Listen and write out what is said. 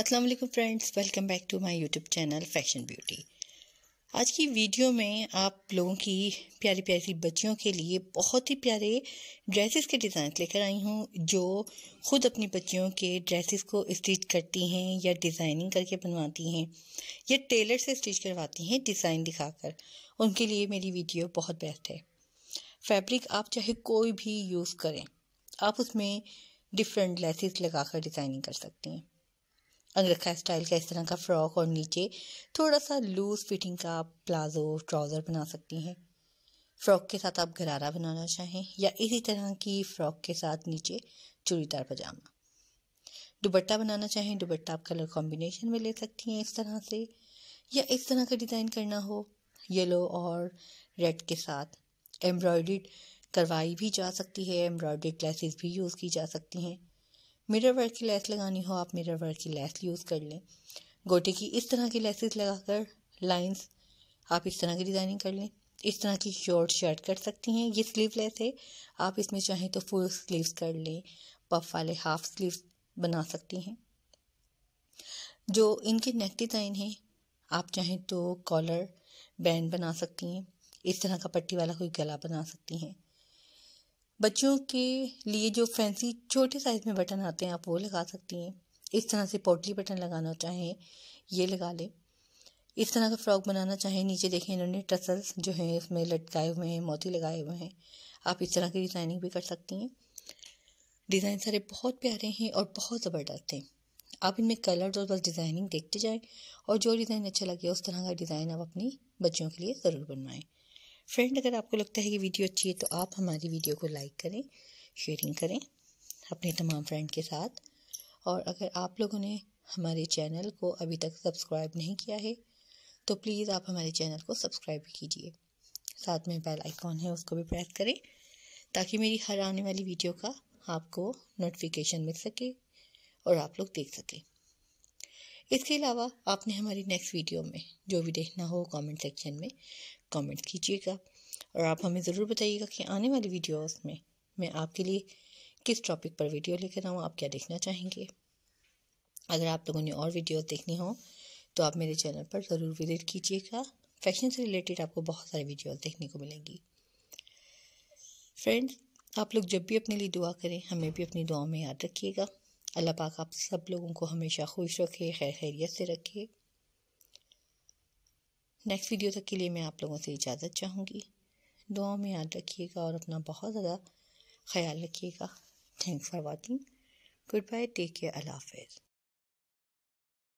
अस्सलाम वालेकुम friends welcome back to my YouTube channel fashion beauty आज की वीडियो में आप लोगों की प्यारी प्यारी बच्चियों के लिए बहुत ही प्यारे ड्रेसेस के डिज़ाइन लेकर आई हूँ जो खुद अपनी बच्चियों के ड्रेसेस को स्टिच करती हैं या डिज़ाइनिंग करके बनवाती हैं या टेलर से स्टिच करवाती हैं डिज़ाइन दिखाकर उनके लिए मेरी वीडियो बहुत बेस्ट है फैब्रिक आप चाहे कोई भी यूज़ करें आप उसमें डिफरेंट लेसेस लगाकर डिज़ाइनिंग कर सकती हैं अंगरखा स्टाइल का इस तरह का फ्रॉक और नीचे थोड़ा सा लूज फिटिंग का प्लाजो ट्राउज़र बना सकती हैं फ्रॉक के साथ आप गरारा बनाना चाहें या इसी तरह की फ़्रॉक के साथ नीचे चूड़ीदार पजामा दुबट्टा बनाना चाहें दुबट्टा आप कलर कॉम्बिनेशन में ले सकती हैं इस तरह से या इस तरह का डिज़ाइन करना हो येलो और रेड के साथ एम्ब्रॉयड करवाई भी जा सकती है एम्ब्रॉयड ग्लासेस भी यूज़ की जा सकती हैं मिरर वर्क की लेस लगानी हो आप मिरर वर्क की लेस यूज़ कर लें गोटे की इस तरह की लेसेस लगाकर लाइंस आप इस तरह की डिज़ाइनिंग कर लें इस तरह की शॉर्ट शर्ट कर सकती हैं ये स्लीव लेस है आप इसमें चाहें तो फुल स्लीव्स कर लें पफ वाले हाफ स्लीव्स बना सकती हैं जो इनके नेक डिज़ाइन हैं आप चाहें तो कॉलर बैंड बना सकती हैं इस तरह का पट्टी वाला कोई गला बना सकती हैं बच्चों के लिए जो फैंसी छोटे साइज़ में बटन आते हैं आप वो लगा सकती हैं इस तरह से पोटली बटन लगाना चाहें ये लगा लें इस तरह का फ्रॉक बनाना चाहें नीचे देखें इन्होंने टसल्स जो हैं उसमें लटकाए हुए हैं मोती लगाए हुए हैं आप इस तरह की डिज़ाइनिंग भी कर सकती हैं डिज़ाइन सारे बहुत प्यारे हैं और बहुत ज़बरदस्त हैं आप इनमें कलर्स और बस डिज़ाइनिंग देखते जाएं और जो डिज़ाइन अच्छा लगे उस तरह का डिज़ाइन आप अपनी बच्चों के लिए ज़रूर बनवाएं फ्रेंड अगर आपको लगता है कि वीडियो अच्छी है तो आप हमारी वीडियो को लाइक करें शेयरिंग करें अपने तमाम फ्रेंड के साथ और अगर आप लोगों ने हमारे चैनल को अभी तक सब्सक्राइब नहीं किया है तो प्लीज़ आप हमारे चैनल को सब्सक्राइब कीजिए साथ में बेल आइकॉन है उसको भी प्रेस करें ताकि मेरी हर आने वाली वीडियो का आपको नोटिफिकेशन मिल सके और आप लोग देख सकें इसके अलावा आपने हमारी नेक्स्ट वीडियो में जो भी देखना हो कमेंट सेक्शन में कमेंट कीजिएगा और आप हमें ज़रूर बताइएगा कि आने वाली वीडियोस में मैं आपके लिए किस टॉपिक पर वीडियो लेकर आऊँ आप क्या देखना चाहेंगे अगर आप लोगों ने और वीडियोस देखनी हो तो आप मेरे चैनल पर ज़रूर विजिट कीजिएगा फैशन से रिलेटेड आपको बहुत सारी वीडियोज देखने को मिलेंगी फ्रेंड्स आप लोग जब भी अपने लिए दुआ करें हमें भी अपनी दुआ में याद रखिएगा अल्लाह पाक आप सब लोगों को हमेशा खुश रखे खैर खैरियत से रखे नेक्स्ट वीडियो तक के लिए मैं आप लोगों से इजाज़त चाहूँगी दुआओं में याद रखिएगा और अपना बहुत ज़्यादा ख्याल रखिएगा thanks for watching good bye take care अल्लाह हाफिज़